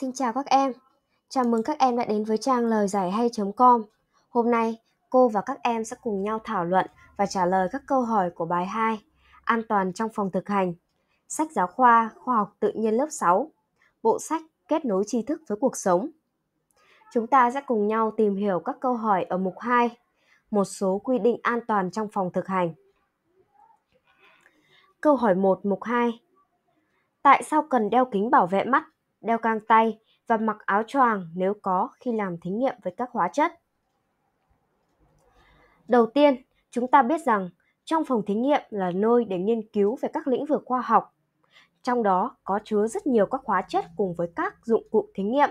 Xin chào các em. Chào mừng các em đã đến với trang lời giải hay.com. Hôm nay, cô và các em sẽ cùng nhau thảo luận và trả lời các câu hỏi của bài 2 An toàn trong phòng thực hành, sách giáo khoa khoa học tự nhiên lớp 6, bộ sách kết nối tri thức với cuộc sống. Chúng ta sẽ cùng nhau tìm hiểu các câu hỏi ở mục 2, một số quy định an toàn trong phòng thực hành. Câu hỏi 1 mục 2. Tại sao cần đeo kính bảo vệ mắt đeo găng tay và mặc áo choàng nếu có khi làm thí nghiệm với các hóa chất. Đầu tiên, chúng ta biết rằng trong phòng thí nghiệm là nơi để nghiên cứu về các lĩnh vực khoa học. Trong đó có chứa rất nhiều các hóa chất cùng với các dụng cụ thí nghiệm.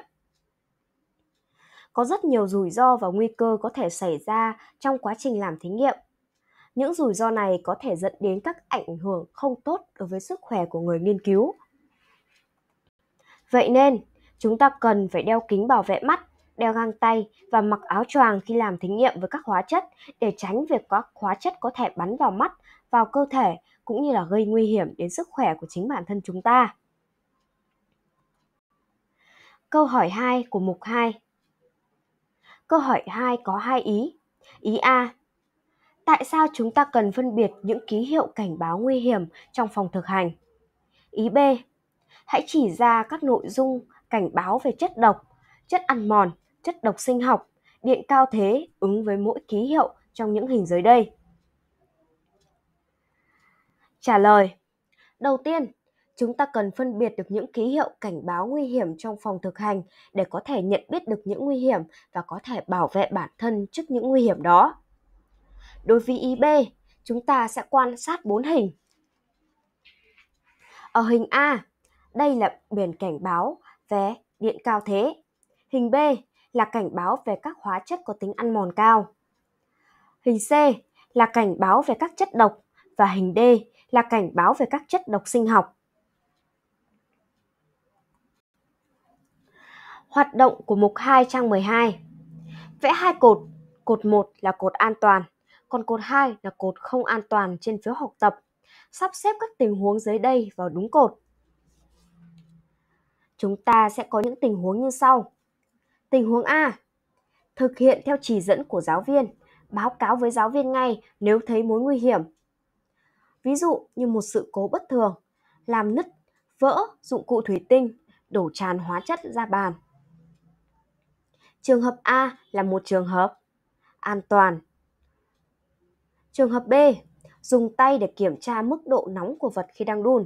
Có rất nhiều rủi ro và nguy cơ có thể xảy ra trong quá trình làm thí nghiệm. Những rủi ro này có thể dẫn đến các ảnh hưởng không tốt đối với sức khỏe của người nghiên cứu Vậy nên, chúng ta cần phải đeo kính bảo vệ mắt, đeo găng tay và mặc áo choàng khi làm thí nghiệm với các hóa chất để tránh việc các hóa chất có thể bắn vào mắt, vào cơ thể cũng như là gây nguy hiểm đến sức khỏe của chính bản thân chúng ta. Câu hỏi 2 của mục 2 Câu hỏi 2 có hai ý. Ý A. Tại sao chúng ta cần phân biệt những ký hiệu cảnh báo nguy hiểm trong phòng thực hành? Ý B hãy chỉ ra các nội dung cảnh báo về chất độc, chất ăn mòn, chất độc sinh học, điện cao thế ứng với mỗi ký hiệu trong những hình dưới đây. Trả lời Đầu tiên, chúng ta cần phân biệt được những ký hiệu cảnh báo nguy hiểm trong phòng thực hành để có thể nhận biết được những nguy hiểm và có thể bảo vệ bản thân trước những nguy hiểm đó. Đối với IB, chúng ta sẽ quan sát bốn hình. Ở hình A, đây là biển cảnh báo về điện cao thế. Hình B là cảnh báo về các hóa chất có tính ăn mòn cao. Hình C là cảnh báo về các chất độc và hình D là cảnh báo về các chất độc sinh học. Hoạt động của mục 2 trang 12. Vẽ hai cột, cột 1 là cột an toàn, còn cột 2 là cột không an toàn trên phiếu học tập. Sắp xếp các tình huống dưới đây vào đúng cột chúng ta sẽ có những tình huống như sau. Tình huống A. Thực hiện theo chỉ dẫn của giáo viên, báo cáo với giáo viên ngay nếu thấy mối nguy hiểm. Ví dụ như một sự cố bất thường, làm nứt, vỡ dụng cụ thủy tinh, đổ tràn hóa chất ra bàn. Trường hợp A là một trường hợp an toàn. Trường hợp B, dùng tay để kiểm tra mức độ nóng của vật khi đang đun.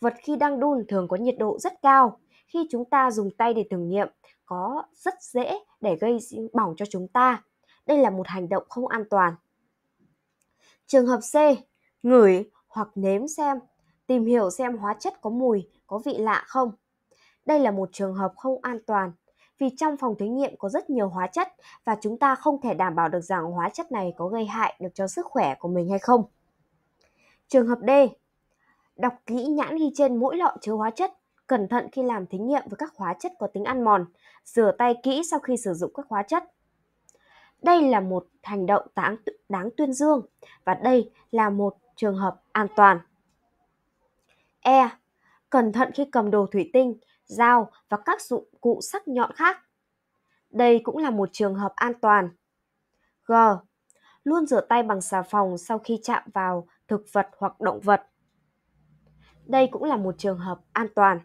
Vật khi đang đun thường có nhiệt độ rất cao, khi chúng ta dùng tay để thử nghiệm có rất dễ để gây bỏng cho chúng ta. Đây là một hành động không an toàn. Trường hợp C, ngửi hoặc nếm xem, tìm hiểu xem hóa chất có mùi, có vị lạ không. Đây là một trường hợp không an toàn vì trong phòng thí nghiệm có rất nhiều hóa chất và chúng ta không thể đảm bảo được rằng hóa chất này có gây hại được cho sức khỏe của mình hay không. Trường hợp D. Đọc kỹ nhãn ghi trên mỗi lọ chứa hóa chất cẩn thận khi làm thí nghiệm với các hóa chất có tính ăn mòn, rửa tay kỹ sau khi sử dụng các hóa chất. Đây là một hành động đáng, đáng tuyên dương và đây là một trường hợp an toàn. E. Cẩn thận khi cầm đồ thủy tinh, dao và các dụng cụ sắc nhọn khác. Đây cũng là một trường hợp an toàn. G. Luôn rửa tay bằng xà phòng sau khi chạm vào thực vật hoặc động vật. Đây cũng là một trường hợp an toàn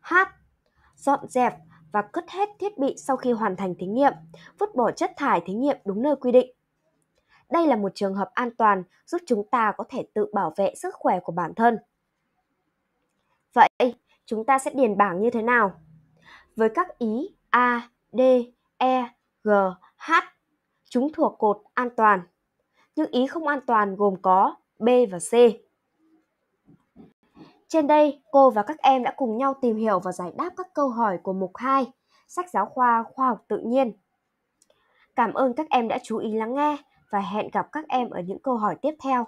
hát, dọn dẹp và cất hết thiết bị sau khi hoàn thành thí nghiệm, vứt bỏ chất thải thí nghiệm đúng nơi quy định. Đây là một trường hợp an toàn giúp chúng ta có thể tự bảo vệ sức khỏe của bản thân. Vậy, chúng ta sẽ điền bảng như thế nào? Với các ý A, D, E, G, H, chúng thuộc cột an toàn. Những ý không an toàn gồm có B và C. Trên đây, cô và các em đã cùng nhau tìm hiểu và giải đáp các câu hỏi của mục 2, sách giáo khoa khoa học tự nhiên. Cảm ơn các em đã chú ý lắng nghe và hẹn gặp các em ở những câu hỏi tiếp theo.